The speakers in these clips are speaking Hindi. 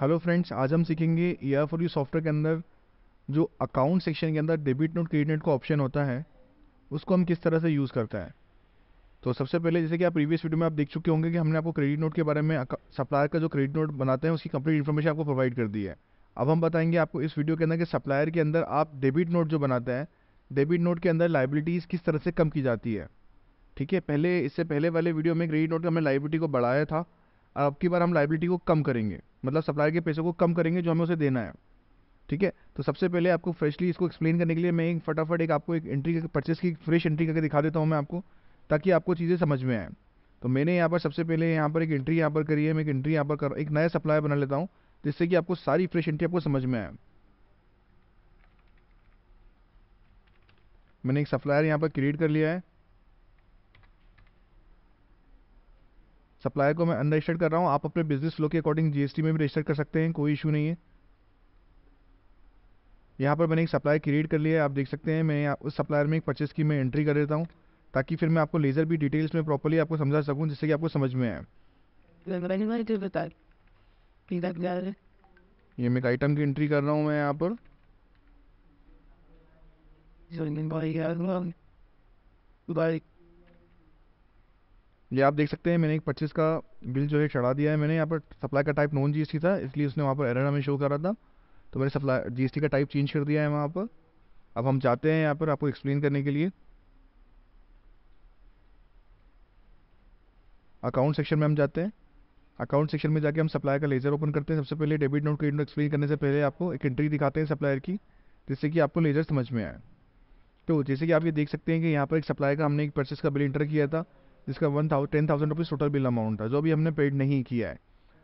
हेलो फ्रेंड्स आज हम सीखेंगे A R for U software के अंदर जो अकाउंट सेक्शन के अंदर डेबिट नोट क्रेडिट नोट का ऑप्शन होता है उसको हम किस तरह से यूज़ करता है तो सबसे पहले जैसे कि आप प्रीवियस वीडियो में आप देख चुके होंगे कि हमने आपको क्रेडिट नोट के बारे में सप्लायर का जो क्रेडिट नोट बनाते हैं उसकी कंप्लीट इन्फॉर्मेशन आपको प्रोवाइड कर दी है अब हम बताएंगे आपको इस वीडियो के अंदर कि सप्लायर के अंदर आप डेबिट नोट जो बनाते हैं डेबिट नोट के अंदर लाइबिलिटीज़ किस तरह से कम की जाती है ठीक है पहले इससे पहले वाले वीडियो में क्रेडिट नोट का हमने लाइबिलिटी को बढ़ाया था अब की बार हम लाइबिलिटी को कम करेंगे मतलब सप्लायर के पैसे को कम करेंगे जो हमें उसे देना है ठीक है तो सबसे पहले आपको फ्रेशली इसको एक्सप्लेन करने के लिए मैं एक फटाफट एक आपको एक एंट्री परचेस की फ्रेश एंट्री करके दिखा देता हूँ मैं आपको ताकि आपको चीज़ें समझ में आए तो मैंने यहाँ पर सबसे पहले यहाँ पर एक एंट्री यहाँ पर करी है मैं एक एंट्री यहाँ पर कर एक नया सप्लायर बना लेता हूँ जिससे कि आपको सारी फ्रेश एंट्री आपको समझ में आए मैंने एक सप्लायर यहाँ पर क्रिएट कर लिया है सप्लायर को मैं अनरजिस्टर्ड कर रहा हूँ आप अपने बिजनेस लो के अकॉर्डिंग जीएसटी में भी रजिस्टर कर सकते हैं कोई इशू नहीं है यहाँ पर मैंने एक सप्लायर क्रिएट कर लिया है आप देख सकते हैं मैं उस सप्लायर में एक परचेस की मैं एंट्री कर देता हूँ ताकि फिर मैं आपको लेज़र भी डिटेल्स में प्रॉपरली आपको समझा सकूँ जिससे कि आपको समझ में आए ये मैं एक आइटम की एंट्री कर रहा हूँ मैं यहाँ पर बाइक ये आप देख सकते हैं मैंने एक पच्चीस का बिल जो है चढ़ा दिया है मैंने यहाँ पर सप्लाई का टाइप नॉन जीएसटी था इसलिए उसने वहाँ पर एरर हमें शो करा था तो मैंने सप्लाई जीएसटी का टाइप चेंज कर दिया है वहाँ पर अब हम जाते हैं यहाँ पर आपको एक्सप्लेन करने के लिए अकाउंट सेक्शन में हम जाते हैं अकाउंट सेक्शन में जाके हम सप्लायर का लेजर ओपन करते हैं सबसे पहले debit note credit note explain करने से पहले आपको एक एंट्री दिखाते हैं सप्लायर की जिससे कि आपको लेजर समझ में आए तो जैसे कि आप ये देख सकते हैं कि यहाँ पर एक सप्लायर का हमने एक परचेस का बिल इंटर किया था जिसका one thousand ten thousand rupees total bill amount है जो अभी हमने पेड नहीं किया है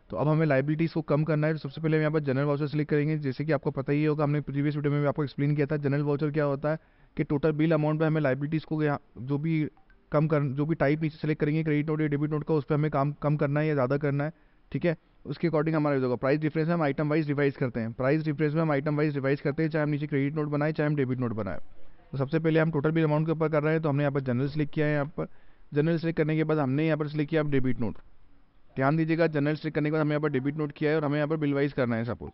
तो अब हमें लाइबिलिटीज़ को कम करना है तो सबसे पहले हम यहाँ पर जनरल वाउचर सेलेक्ट करेंगे जैसे कि आपको पता ही होगा हमने प्रीवियस वीडियो में भी आपको एक्सप्लेन किया था जनरल वाउचर क्या होता है कि टोटल बिल अमाउंट पर हमें लाइबिलिटीज़ को जो भी कम कर जो भी टाइप नीचे सेलेक्ट करेंगे क्रेडिट नोट या डेबिट नोट का उस पर हमें काम कम करना है या ज़्यादा करना है ठीक है उसके अकॉर्डिंग हमारा यूज होगा प्राइस डिफरेंस में हम आइटम वाइज रिवाइज करते हैं प्राइस डिफरेंस में हम आइटम वाइज रिवाइज करते हैं चाहे हम नीचे क्रेडिट नोट बनाए चाहे हम डेबिट नोट बनाए तो सबसे पहले हम टोटल बिल अमाउंट के ऊपर कर रहे हैं तो हमने यहाँ पर जनरल सेलेक्ट किया है यहाँ पर जनरल सेलेक्ट करने के बाद हमने यहाँ पर सेलेक्ट किया आप डेबिट नोट ध्यान दीजिएगा जनरल सेलेक्ट करने के बाद हमें यहाँ पर डेबिट नोट किया है और हमें यहाँ पर बिलवाइज करना है सपोर्ट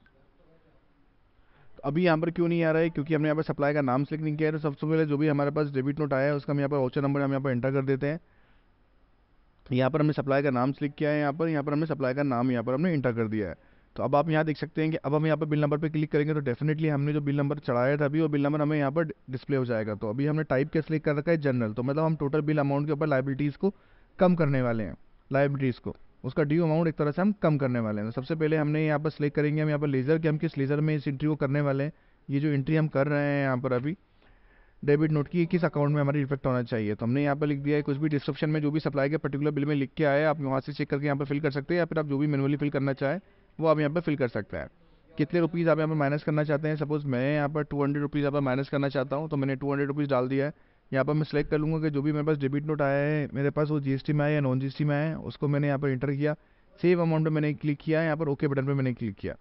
अभी यहाँ पर क्यों नहीं आ रहा है क्योंकि हमने यहाँ पर सप्लाई का नाम सेलेक्ट नहीं किया है तो सबसे पहले जो भी हमारे पास डेबिट नोट आया है उसका हम यहाँ पर ऑचर नंबर हम यहाँ पर एंटर कर देते हैं यहाँ पर हमने सप्लाई का नाम सेलेक्ट किया है यहाँ पर यहाँ पर हमने सप्लाई का नाम यहाँ पर हमने इंटर कर दिया है तो अब आप यहाँ देख सकते हैं कि अब हम यहाँ पर बिल नंबर पर क्लिक करेंगे तो डेफिनेटली हमने जो बिल नंबर चढ़ाया था अभी वो बिल नंबर हमें यहाँ पर डिस्प्ले हो जाएगा तो अभी हमने टाइप क्या सिलेक्ट कर रखा है जनरल तो मतलब हम टोटल बिल अमाउंट के ऊपर लाइबिलिटीज़ को कम करने वाले हैं लाइबिलिटीज़ को उसका ड्यू अमाउंट एक तरह से हम कम करने वाले हैं तो सबसे पहले हमने यहाँ पर सिलेक्ट करेंगे हम यहाँ पर लेज़र के हम किस लेज़र में इस एंट्री को करने वाले हैं ये जो एंट्री हम कर रहे हैं यहाँ पर अभी डेबिट नोट की किस अकाउंट में हमारी इफेक्ट होना चाहिए तो हमने यहाँ पर लिख दिया है कुछ भी डिस्क्रिप्शन में जो भी सप्लाई के पर्टिकुलर बिल में लिख के आए आप वहाँ से चेक करके यहाँ पर फिल कर सकते हैं या फिर आप जो भी मैनुअली फिल करना चाहें वो आप यहाँ पर फिल कर सकते हैं कितने रुपीज़ आप यहाँ पर माइनस करना चाहते हैं सपोज़ मैं यहाँ पर टू हंड्रेड रुपीज़ यहाँ पर माइनस करना चाहता हूँ तो मैंने टू हंड्रेड रुपीज़ डाल दिया है यहाँ पर मैं सिलेक्ट कर लूँगा कि जो भी मेरे पास डेबिट नोट आया है मेरे पास वो जी में आया या नॉन जी में आया है उसको मैंने यहाँ पर इंटर किया सेव अमाउंट पर मैंने क्लिक किया यहाँ पर ओके बटन पर मैंने क्लिक किया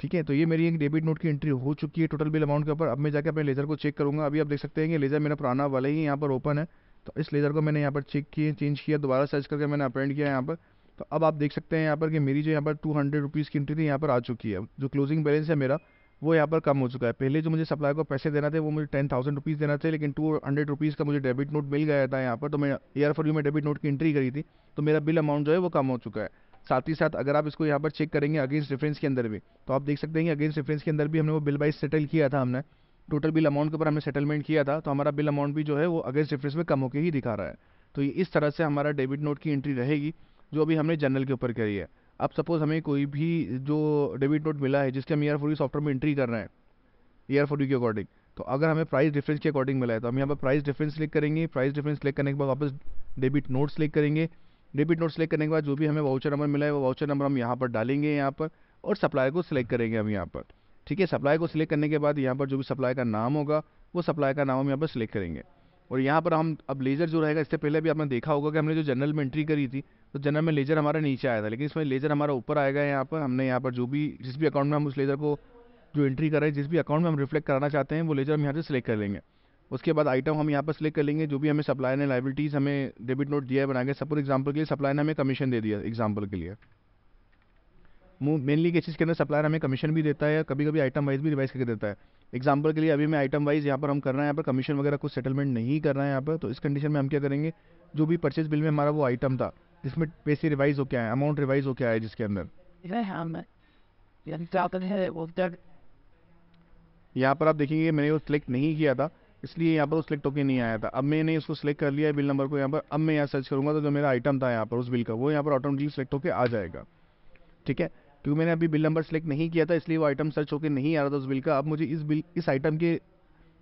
ठीक है तो ये मेरी एक डेबिट नोट की एंट्री हो चुकी है टोटल बिल अमाउंट के ऊपर अब मैं जाकर अपने लेजर को चेक करूँगा अभी आप देख सकते हैं कि लेजर मेरा पुराना वाला ही यहाँ पर ओपन है तो इस लेजर को मैंने यहाँ पर चेक किए चेंज किया दोबारा सर्च करके मैंने अपेंड किया यहाँ पर तो अब आप देख सकते हैं यहाँ पर कि मेरी जो यहाँ पर टू हंड्रेड रुपीज़ की एंट्री थी यहाँ पर आ चुकी है जो क्लोजिंग बैलेंस है मेरा वो यहाँ पर कम हो चुका है पहले जो मुझे सप्लाई को पैसे देना थे वो मुझे टेन थाउजेंड रुपीज़ देना थे लेकिन टू हंड्रेड रुपीज़ का मुझे डेबिट नोट मिल गया था यहाँ पर तो मैं एयर फॉर यू में डेबिट नोट की एंट्री करी थी तो मेरा बिल अमाउंट जो है वो कम हो चुका है साथ ही साथ अगर आप इसको यहाँ पर चेक करेंगे अगेंस्ट डिफ्रेंस के अंदर भी तो आप देख सकते हैं कि अगेंस्ट डिफरेंस के अंदर भी हमने वो बिल बाइज सेटल किया था हमने टोटल बिल अमाउंट के ऊपर हमने सेटलमेंट किया था तो हमारा बिल अमाउंट भी जो है वो अगेंस्ट डिफरेंस में कम होकर ही दिखा रहा है तो ये इस तरह से हमारा डेबिट नोट की एंट्री रहेगी जो अभी हमने जनरल के ऊपर करी है अब सपोज़ हमें कोई भी जो डेबिट नोट मिला है जिसके हम ईयर फोर सॉफ्टवेयर में एंट्री कर रहे हैं ईयर e फोर के अकॉर्डिंग तो अगर हमें प्राइस डिफरेंस के अकॉर्डिंग मिला है तो हम यहाँ पर प्राइस डिफरेंस क्लिक करेंगे प्राइस डिफरेंस क्लिक करने के बाद वापस डेबिट नोट क्लिक करेंगे डेबिट नोट सिलेक्ट करने के बाद जो भी हमें वाउचर नंबर मिला है वो वाउचर नंबर हम यहाँ पर डालेंगे यहाँ पर और सप्लायर को सिलेक्ट करेंगे हम यहाँ पर ठीक है सप्लाई को सिलेक्ट करने के बाद यहाँ पर जो भी सप्लाई का नाम होगा वो सप्लाई का नाम हम यहाँ पर सिलेक्ट करेंगे और यहाँ पर हम अब लेज़र जो रहेगा इससे पहले भी आपने देखा होगा कि हमने जो जनरल में एंट्री करी थी तो जनरल में लेजर हमारा नीचे आया था लेकिन इसमें लेजर हमारा ऊपर आएगा यहाँ पर हमने यहाँ पर जो भी जिस भी अकाउंट में हम उस लेजर को जो एंट्री कर रहे हैं जिस भी अकाउंट में हम रिफ्लेक्ट कराना चाहते हैं वो लेजर हम यहाँ से सिलेक्ट कर लेंगे उसके बाद आइटम हम यहाँ पर सिलेक्ट कर लेंगे जो भी हमें सप्लाई ने लाइबिलिटीज़ हमें डेबिट नोट दिया है बना के सपोर एग्जाम्पल के लिए सप्लाई ने हमें कमीशन दे दिया एग्जाम्पल के लिए मेनली केसेस के अंदर सप्लायर हमें कमीशन भी देता है कभी कभी आइटम वाइज भी रिवाइज करके देता है एग्जाम्पल के लिए अभी मैं आइटम वाइज यहाँ पर हम कर रहे हैं यहाँ पर कमीशन वगैरह कुछ सेटलमेंट नहीं कर रहे हैं यहाँ पर तो इस कंडीशन में हम क्या करेंगे जो भी परचेज बिल में हमारा वो आइटम था जिसमें पैसे रिवाइज हो क्या है अमाउंट रिवाइज हो क्या है जिसके अंदर यहाँ पर आप देखेंगे मैंने वो सिलेक्ट नहीं किया था इसलिए यहाँ पर वो सिलेक्ट होकर नहीं आया था अब मैंने इसको सिलेक्ट कर लिया है बिल नंबर को यहाँ पर अब मैं यहाँ सर्च करूँगा तो जो मेरा आइटम था यहाँ पर उस बिल का वो यहाँ पर ऑटोमेटिकली सिलेक्ट होकर आ जाएगा ठीक है क्योंकि मैंने अभी बिल नंबर सेलेक्ट नहीं किया था इसलिए वो आइटम सर्च होकर नहीं आ रहा था उस बिल का अब मुझे इस बिल इस आइटम के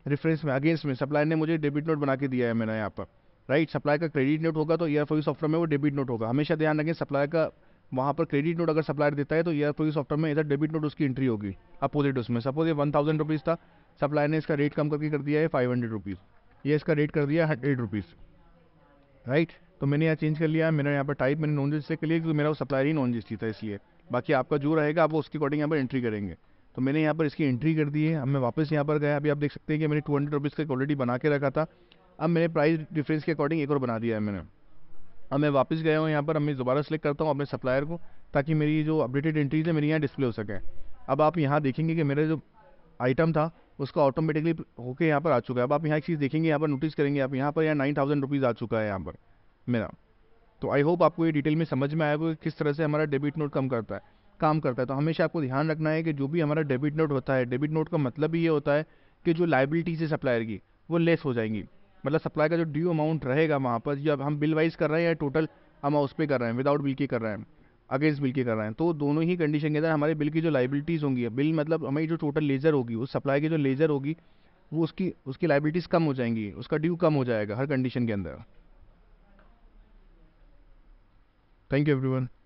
रेफरेंस में अगेंस्ट में सप्लायर ने मुझे डेबिट नोट बना के दिया है मैंने यहाँ पर राइट सप्लाई का क्रेडिट नोट होगा तो ईयर फोई सॉफ्टवेयर में वो डेबिट नोट होगा हमेशा ध्यान रखें सप्लाई का वहाँ पर क्रेडिट नोट अगर सप्लायर देता है तो ईयर फोई सॉफ्टवेयर में इधर डेबिट नोट उसकी एंट्री होगी अपोजिट उसमें सपोज ये वन थाउजेंड रुपीज़ था सप्लायर ने इसका रेट कम करके कर दिया है फाइव हंड्रेड रुपीज़ ये इसका रेट कर दिया हंड्रेड रुपीज़ राइट तो मैंने यहाँ चेंज कर लिया है मेरा यहाँ पर टाइप मैंने नॉन जी से लिया क्योंकि मेरा वो सप्लायर ही नॉन जी था इसलिए बाकी आपका जो रहेगा आप उसके अकॉर्डिंग यहाँ पर एंट्री करेंगे तो मैंने यहाँ पर इसकी एंट्री कर दी है अब मैं वापस यहाँ पर गया अभी आप देख सकते हैं कि मैंने टू हंड्रेड रुपीज़ का क्वालिटी बना के रखा था अब मैंने प्राइस डिफरेंस के अकॉर्डिंग एक और बना दिया है मैंने अब मैं वापस गया हूँ यहाँ पर अब मैं दोबारा सेलेक्ट करता हूँ अपने सप्लायर को ताकि मेरी जो अपडेटेड एंट्रीज है मेरी यहाँ डिस्प्ले हो सके अब आप यहाँ देखेंगे कि मेरा जो आइटम था उसका ऑटोमेटिकली होके यहाँ पर आ चुका है अब आप यहाँ एक चीज़ देखेंगे यहाँ पर नोटिस करेंगे आप यहाँ पर यहाँ नाइन थाउजेंड रुपीज़ आ चुका है यहाँ पर मेरा तो आई होप आपको ये डिटेल में समझ में आया कि किस तरह से हमारा डेबिट नोट कम करता है काम करता है तो हमेशा आपको ध्यान रखना है कि जो भी हमारा डेबिट नोट होता है डेबिट नोट का मतलब ही ये होता है कि जो लाइबिलिटीज़ है सप्लायर की वो लेस हो जाएंगी मतलब सप्लाई का जो ड्यू अमाउंट रहेगा वहाँ पर जो हम बिल वाइज कर रहे हैं या टोटल हम उस पर कर रहे हैं विदाउट बिल के कर रहे हैं अगेंस्ट बिल के कर रहे हैं तो दोनों ही कंडीशन के अंदर हमारे बिल की जो लाइबिलिटीज़ होंगी बिल मतलब हमारी जो टोटल लेज़र होगी उस सप्लाई की जो लेज़र होगी वो उसकी उसकी लाइबिलिटीज़ कम हो जाएंगी उसका ड्यू कम हो जाएगा हर कंडीशन के अंदर थैंक यू एवरीवन